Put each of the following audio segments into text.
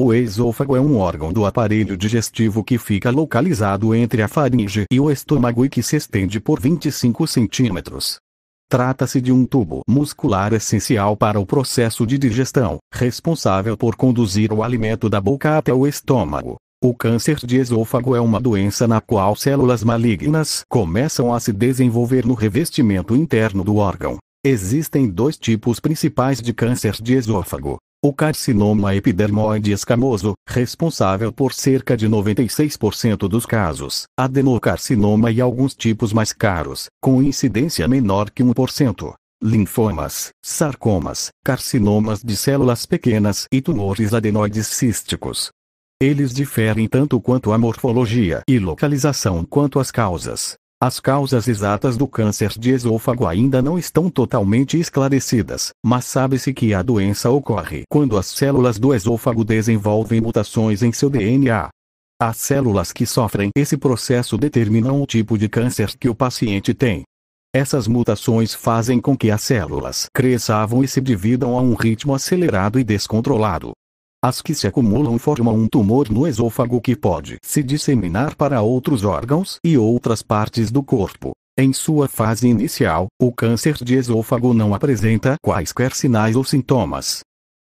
O esôfago é um órgão do aparelho digestivo que fica localizado entre a faringe e o estômago e que se estende por 25 centímetros. Trata-se de um tubo muscular essencial para o processo de digestão, responsável por conduzir o alimento da boca até o estômago. O câncer de esôfago é uma doença na qual células malignas começam a se desenvolver no revestimento interno do órgão. Existem dois tipos principais de câncer de esôfago: o carcinoma epidermoide escamoso, responsável por cerca de 96% dos casos, adenocarcinoma e alguns tipos mais caros, com incidência menor que 1%. Linfomas, sarcomas, carcinomas de células pequenas e tumores adenoides císticos. Eles diferem tanto quanto a morfologia e localização quanto as causas. As causas exatas do câncer de esôfago ainda não estão totalmente esclarecidas, mas sabe-se que a doença ocorre quando as células do esôfago desenvolvem mutações em seu DNA. As células que sofrem esse processo determinam o tipo de câncer que o paciente tem. Essas mutações fazem com que as células cresçam e se dividam a um ritmo acelerado e descontrolado, as que se acumulam formam um tumor no esôfago que pode se disseminar para outros órgãos e outras partes do corpo. Em sua fase inicial, o câncer de esôfago não apresenta quaisquer sinais ou sintomas.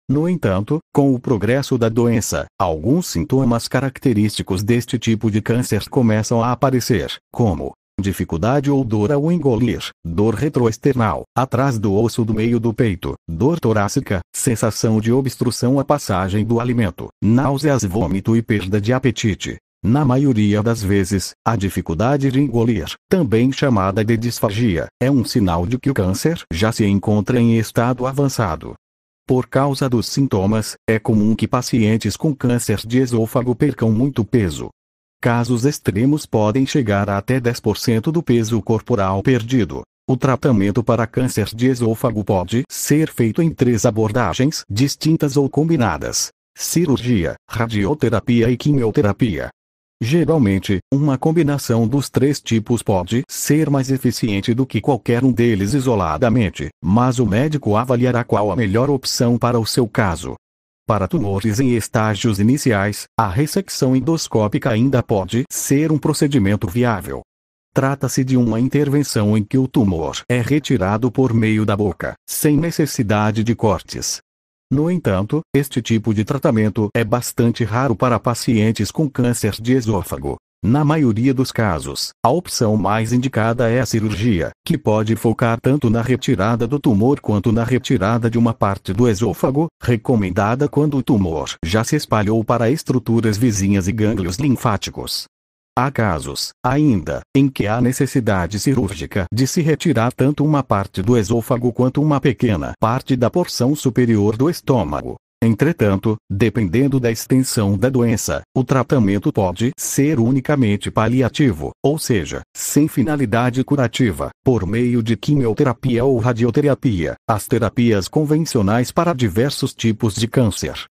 No entanto, com o progresso da doença, alguns sintomas característicos deste tipo de câncer começam a aparecer, como dificuldade ou dor ao engolir, dor retroesternal, atrás do osso do meio do peito, dor torácica, sensação de obstrução à passagem do alimento, náuseas, vômito e perda de apetite. Na maioria das vezes, a dificuldade de engolir, também chamada de disfagia, é um sinal de que o câncer já se encontra em estado avançado. Por causa dos sintomas, é comum que pacientes com câncer de esôfago percam muito peso, Casos extremos podem chegar a até 10% do peso corporal perdido. O tratamento para câncer de esôfago pode ser feito em três abordagens distintas ou combinadas: cirurgia, radioterapia e quimioterapia. Geralmente, uma combinação dos três tipos pode ser mais eficiente do que qualquer um deles isoladamente, mas o médico avaliará qual a melhor opção para o seu caso. Para tumores em estágios iniciais, a ressecção endoscópica ainda pode ser um procedimento viável. Trata-se de uma intervenção em que o tumor é retirado por meio da boca, sem necessidade de cortes. No entanto, este tipo de tratamento é bastante raro para pacientes com câncer de esôfago, na maioria dos casos, a opção mais indicada é a cirurgia, que pode focar tanto na retirada do tumor quanto na retirada de uma parte do esôfago, recomendada quando o tumor já se espalhou para estruturas vizinhas e gânglios linfáticos. Há casos, ainda, em que há necessidade cirúrgica de se retirar tanto uma parte do esôfago quanto uma pequena parte da porção superior do estômago, Entretanto, dependendo da extensão da doença, o tratamento pode ser unicamente paliativo, ou seja, sem finalidade curativa, por meio de quimioterapia ou radioterapia, as terapias convencionais para diversos tipos de câncer,